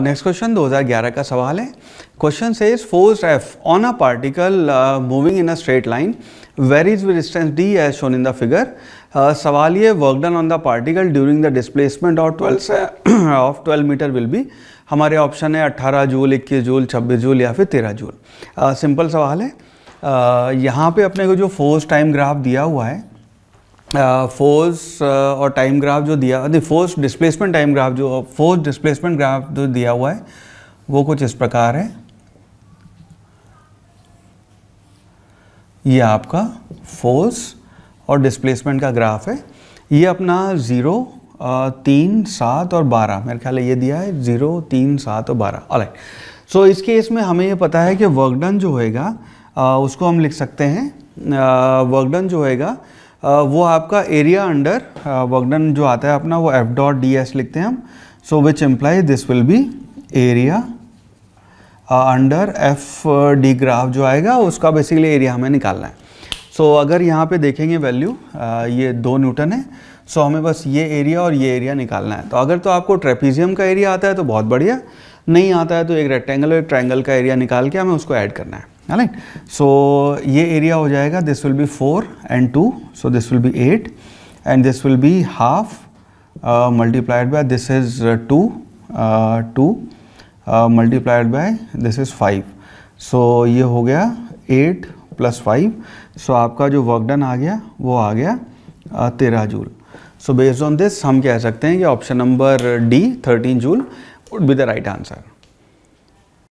next question 2011 का सवाल है क्वेश्चन से is force F on a particle moving in a straight line where is distance D as shown in the figure सवाल ये work done on the particle during the displacement of twelfth से of twelve metre will be हमारे option है 18 joule 21 joule 26 joule या फिर 13 joule simple uh, सवाल है uh, यहाँ पे अपने को जो फोर्स टाइम ग्राफ दिया हुआ है फोर्स uh, uh, और टाइम ग्राफ जो दिया नहीं फोर्स डिस्प्लेसमेंट टाइम ग्राफ जो फोर्स डिस्प्लेसमेंट ग्राफ जो दिया हुआ है वो कुछ इस प्रकार है ये आपका फोर्स और डिस्प्लेसमेंट का ग्राफ है ये अपना ज़ीरो तीन सात और बारह मेरे ख्याल ये दिया है ज़ीरो तीन सात और बारह अलग सो इस केस में हमें ये पता है कि वर्कडन जो होएगा उसको हम लिख सकते हैं वर्कडन जो होएगा वो आपका एरिया अंडर वर्कडन जो आता है अपना वो एफ डॉट डी एस लिखते हैं हम so which imply this will be area under F D graph जो आएगा उसका बेसिकली एरिया हमें निकालना है सो so, अगर यहाँ पे देखेंगे वैल्यू ये दो न्यूटन है सो so, हमें बस ये एरिया और ये एरिया निकालना है तो अगर तो आपको ट्रेपीजियम का एरिया आता है तो बहुत बढ़िया नहीं आता है तो एक रेक्टेंगल और एक ट्रायंगल का एरिया निकाल के हमें उसको ऐड करना है राइट सो ये एरिया हो जाएगा this will be four and two so this will be eight and this will be half multiplied by this is two two multiplied by this is five so ये हो गया eight plus five so आपका जो work done आ गया वो आ गया uh, तेरह joule so based on this हम कह सकते हैं कि option number D thirteen joule would be the right answer